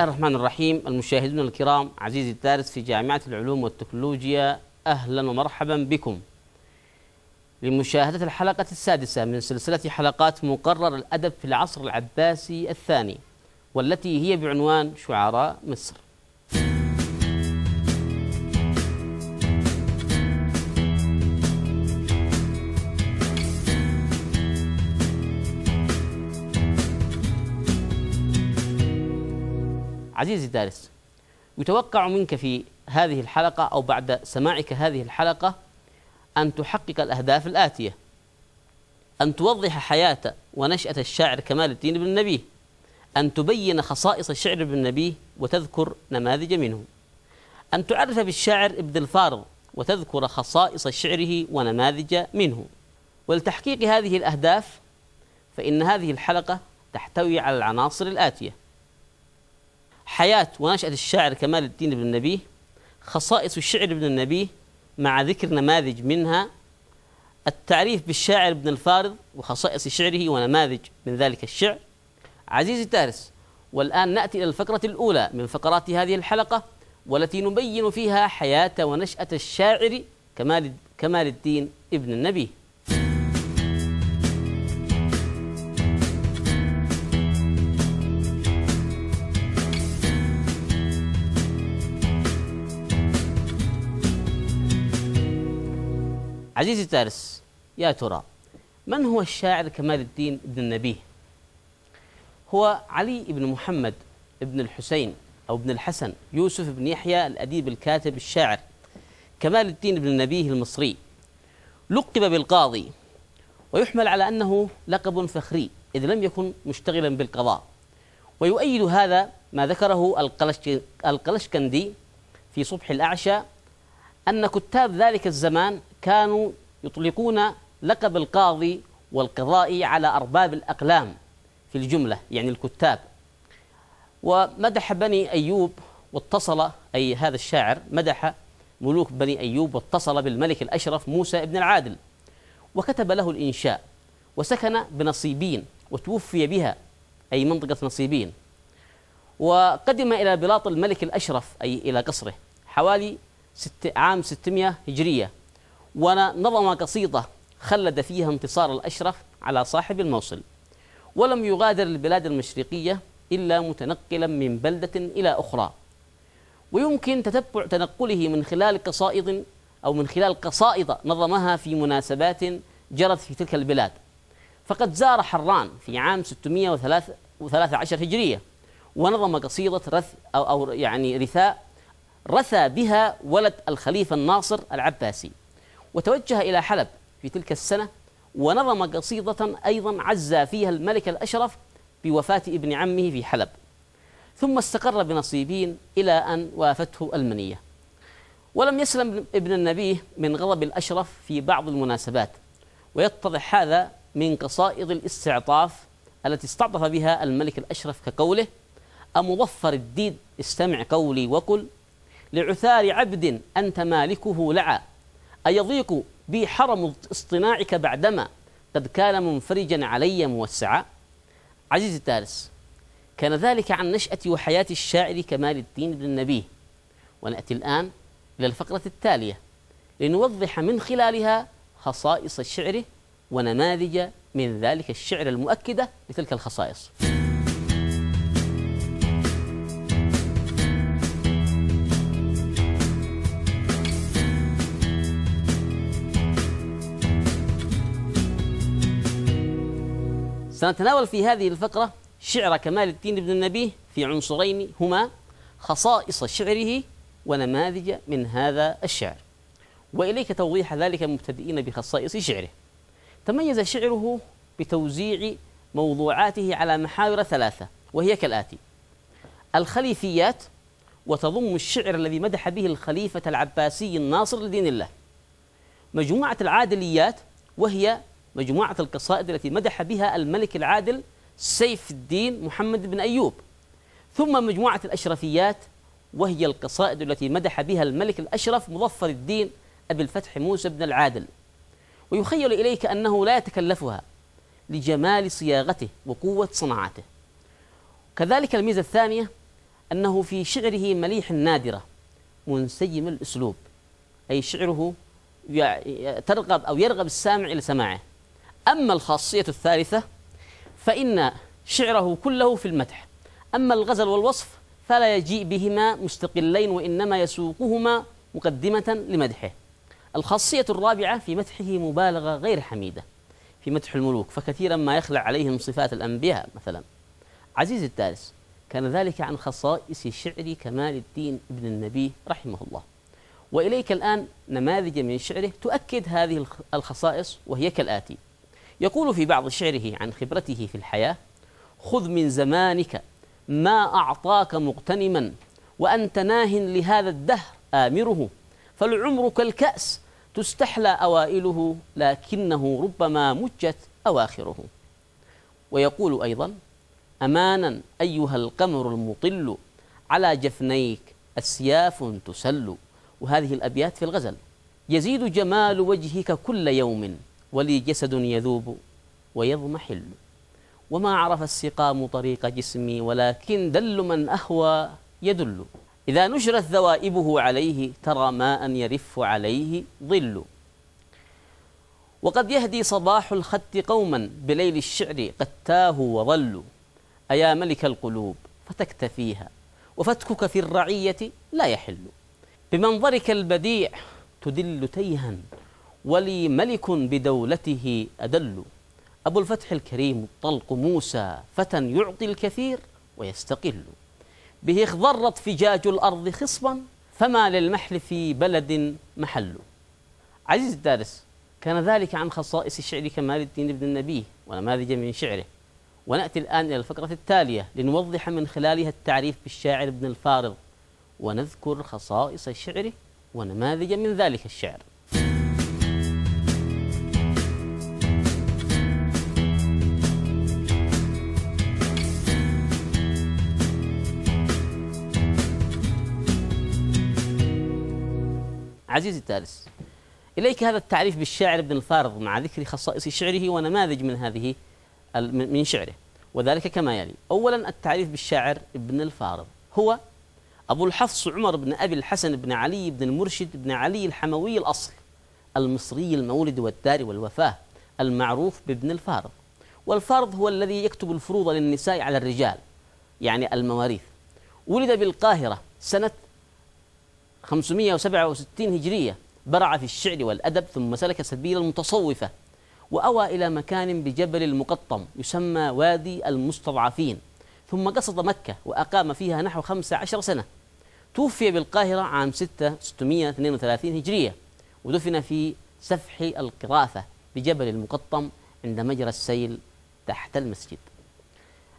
الله الرحمن الرحيم المشاهدون الكرام عزيزي الدارس في جامعة العلوم والتكنولوجيا أهلا ومرحبا بكم لمشاهدة الحلقة السادسة من سلسلة حلقات مقرر الأدب في العصر العباسي الثاني والتي هي بعنوان شعراء مصر عزيزي الدارس يتوقع منك في هذه الحلقة أو بعد سماعك هذه الحلقة أن تحقق الأهداف الآتية أن توضح حياة ونشأة الشاعر كمال الدين بن نبيه أن تبين خصائص الشعر بن نبيه وتذكر نماذج منه أن تعرف بالشاعر ابن الفارض وتذكر خصائص شعره ونماذج منه ولتحقيق هذه الأهداف فإن هذه الحلقة تحتوي على العناصر الآتية حياة ونشأة الشاعر كمال الدين بن النبيه خصائص الشعر بن النبيه مع ذكر نماذج منها التعريف بالشاعر ابن الفارض وخصائص شعره ونماذج من ذلك الشعر عزيزي الدارس والآن نأتي إلى الفقرة الأولى من فقرات هذه الحلقة والتي نبين فيها حياة ونشأة الشاعر كمال كمال الدين ابن النبي عزيزي الدارس يا ترى من هو الشاعر كمال الدين ابن النبيه هو علي بن محمد بن الحسين أو بن الحسن يوسف بن يحيى الأديب الكاتب الشاعر كمال الدين ابن النبيه المصري لقب بالقاضي ويحمل على أنه لقب فخري إذ لم يكن مشتغلا بالقضاء ويؤيد هذا ما ذكره القلشكندي في صبح الأعشى أن كتاب ذلك الزمان كانوا يطلقون لقب القاضي والقضاء على أرباب الأقلام في الجملة يعني الكتاب ومدح بني أيوب واتصل أي هذا الشاعر مدح ملوك بني أيوب واتصل بالملك الأشرف موسى بن العادل وكتب له الإنشاء وسكن بنصيبين وتوفي بها أي منطقة نصيبين وقدم إلى بلاط الملك الأشرف أي إلى قصره حوالي ست عام 600 هجرية ونظم قصيدة خلد فيها انتصار الأشرف على صاحب الموصل ولم يغادر البلاد المشرقية إلا متنقلا من بلدة إلى أخرى ويمكن تتبع تنقله من خلال قصائد أو من خلال قصائد نظمها في مناسبات جرت في تلك البلاد فقد زار حران في عام 613 هجرية ونظم قصيدة رث أو, أو يعني رثاء رثى بها ولد الخليفة الناصر العباسي وتوجه إلى حلب في تلك السنة ونظم قصيدة أيضا عزى فيها الملك الأشرف بوفاة ابن عمه في حلب ثم استقر بنصيبين إلى أن وافته المنية ولم يسلم ابن النبي من غضب الأشرف في بعض المناسبات ويتضح هذا من قصائد الاستعطاف التي استعطف بها الملك الأشرف كقوله أمظفر الديد استمع قولي وقل لعثار عبد أنت مالكه لعى أيضيق بي حرم اصطناعك بعدما قد كان منفرجا علي موسعا عزيزي الثالث كان ذلك عن نشأة وحياة الشاعر كمال الدين بن النبي ونأتي الآن إلى الفقرة التالية لنوضح من خلالها خصائص الشعر ونماذج من ذلك الشعر المؤكدة لتلك الخصائص سنتناول في هذه الفقرة شعر كمال الدين ابن النبيه في عنصرين هما خصائص شعره ونماذج من هذا الشعر وإليك توضيح ذلك المبتدئين بخصائص شعره تميز شعره بتوزيع موضوعاته على محاور ثلاثة وهي كالآتي الخليفيات وتضم الشعر الذي مدح به الخليفة العباسي الناصر لدين الله مجموعة العادليات وهي مجموعة القصائد التي مدح بها الملك العادل سيف الدين محمد بن أيوب ثم مجموعة الأشرفيات وهي القصائد التي مدح بها الملك الأشرف مظفر الدين أبي الفتح موسى بن العادل ويخيل إليك أنه لا يتكلفها لجمال صياغته وقوة صناعته كذلك الميزة الثانية أنه في شعره مليح نادرة منسجم الأسلوب أي شعره ترغب أو يرغب السامع إلى سماعه أما الخاصية الثالثة فإن شعره كله في المدح أما الغزل والوصف فلا يجيء بهما مستقلين وإنما يسوقهما مقدمة لمدحه الخاصية الرابعة في مدحه مبالغة غير حميدة في مدح الملوك فكثيرا ما يخلع عليهم صفات الأنبياء مثلا عزيز الدارس كان ذلك عن خصائص شعر كمال الدين ابن النبي رحمه الله وإليك الآن نماذج من شعره تؤكد هذه الخصائص وهي كالآتي يقول في بعض شعره عن خبرته في الحياة خذ من زمانك ما أعطاك مغتنما وأنت ناه لهذا الدهر آمره فالعمر كالكأس تستحلى أوائله لكنه ربما مجت أواخره ويقول أيضا أمانا أيها القمر المطل على جفنيك أسياف تسل وهذه الأبيات في الغزل يزيد جمال وجهك كل يوم ولي جسد يذوب ويضمحل وما عرف السقام طريق جسمي ولكن دل من أهوى يدل إذا نشرت ذوائبه عليه ترى ماء يرف عليه ظل وقد يهدي صباح الخت قوما بليل الشعر قد تاهوا وظلوا أيا ملك القلوب فتكتفيها وفتكك في الرعية لا يحل بمنظرك البديع تدل تيها ولي ملك بدولته أدل أبو الفتح الكريم الطلق موسى فتى يعطي الكثير ويستقل به اخضرت فجاج الأرض خصبا فما للمحل في بلد محل عزيز الدارس كان ذلك عن خصائص شعر كمال الدين ابن النبي ونماذج من شعره ونأتي الآن إلى الفقرة التالية لنوضح من خلالها التعريف بالشاعر ابن الفارض ونذكر خصائص شعره ونماذج من ذلك الشعر عزيزي التالس إليك هذا التعريف بالشاعر ابن الفارض مع ذكر خصائص شعره ونماذج من هذه من شعره وذلك كما يلي أولا التعريف بالشاعر ابن الفارض هو أبو الحفص عمر بن أبي الحسن بن علي بن المرشد بن علي الحموي الأصل المصري المولد والدار والوفاة المعروف بابن الفارض والفارض هو الذي يكتب الفروض للنساء على الرجال يعني المواريث ولد بالقاهرة سنة 567 هجرية برع في الشعر والأدب ثم سلك سبيل المتصوفة وأوى إلى مكان بجبل المقطم يسمى وادي المستضعفين ثم قصد مكة وأقام فيها نحو 15 سنة توفي بالقاهرة عام 6632 هجرية ودفن في سفح القراثة بجبل المقطم عند مجرى السيل تحت المسجد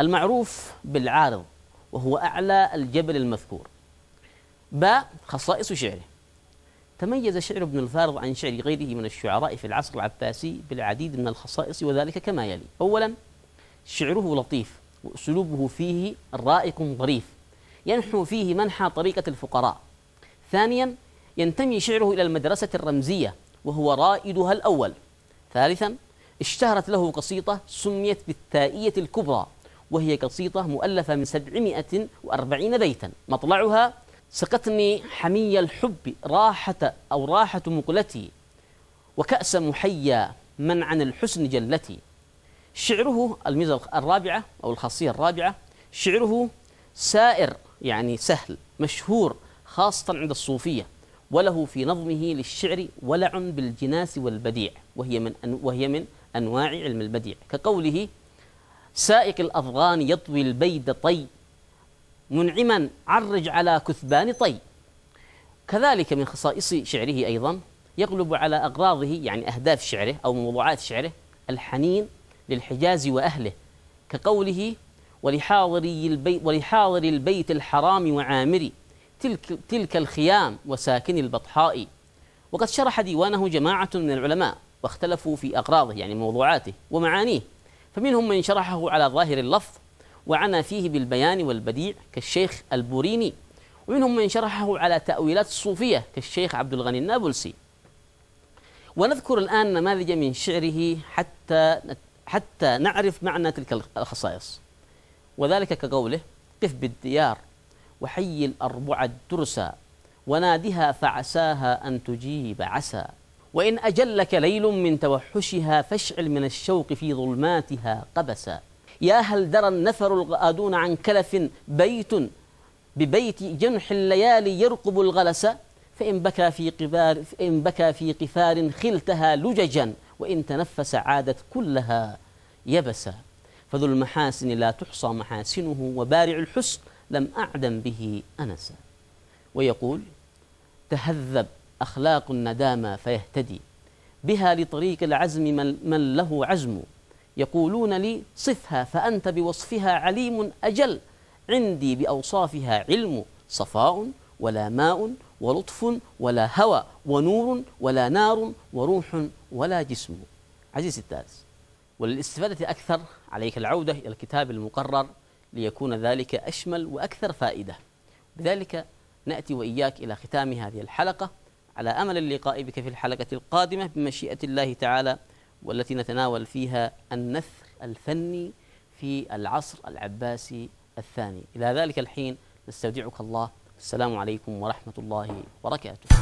المعروف بالعارض وهو أعلى الجبل المذكور باء خصائص شعره تميز شعر ابن الفارض عن شعر غيره من الشعراء في العصر العباسي بالعديد من الخصائص وذلك كما يلي أولا شعره لطيف وأسلوبه فيه رائق ظريف ينحو فيه منحى طريقة الفقراء ثانيا ينتمي شعره إلى المدرسة الرمزية وهو رائدها الأول ثالثا اشتهرت له قصيدة سميت بالتائية الكبرى وهي قصيدة مؤلفة من 740 بيتا مطلعها سقتني حمي الحب راحة أو راحة مقلتي وكأس محيا من عن الحسن جلتي شعره الميزة الرابعة أو الخاصية الرابعة شعره سائر يعني سهل مشهور خاصة عند الصوفية وله في نظمه للشعر ولع بالجناس والبديع وهي من وهي من أنواع علم البديع كقوله سائق الأضغان يطوي البيد طي منعما عرج على كثبان طي كذلك من خصائص شعره أيضا يغلب على أغراضه يعني أهداف شعره أو موضوعات شعره الحنين للحجاز وأهله كقوله ولحاضري البيت, ولحاضر البيت الحرام وعامري تلك, تلك الخيام وساكن البطحاء وقد شرح ديوانه جماعة من العلماء واختلفوا في أغراضه يعني موضوعاته ومعانيه فمنهم من شرحه على ظاهر اللفظ وعنى فيه بالبيان والبديع كالشيخ البوريني ومنهم من شرحه على تأويلات الصوفية كالشيخ عبد الغني النابلسي ونذكر الآن نماذج من شعره حتى حتى نعرف معنى تلك الخصائص وذلك كقوله قف بالديار وحي الأربع الدرسا ونادها فعساها أن تجيب عسى وإن أجلك ليل من توحشها فاشعل من الشوق في ظلماتها قبسا يا هل درى النثر الغادون عن كلف بيت ببيت جنح الليالي يرقب الغلس فإن بكى في قفار فإن بكى في قفار خلتها لججا وإن تنفس عادت كلها يبسا فذو المحاسن لا تحصى محاسنه وبارع الحسن لم أعدم به أنسا ويقول تهذب أخلاق الندامة فيهتدي بها لطريق العزم من له عزم يقولون لي صفها فأنت بوصفها عليم أجل عندي بأوصافها علم صفاء ولا ماء ولطف ولا هوى ونور ولا نار وروح ولا جسم عزيزي الدارس وللاستفادة أكثر عليك العودة إلى الكتاب المقرر ليكون ذلك أشمل وأكثر فائدة بذلك نأتي وإياك إلى ختام هذه الحلقة على أمل اللقاء بك في الحلقة القادمة بمشيئة الله تعالى والتي نتناول فيها النثر الفني في العصر العباسي الثاني إلى ذلك الحين نستودعك الله السلام عليكم ورحمة الله وبركاته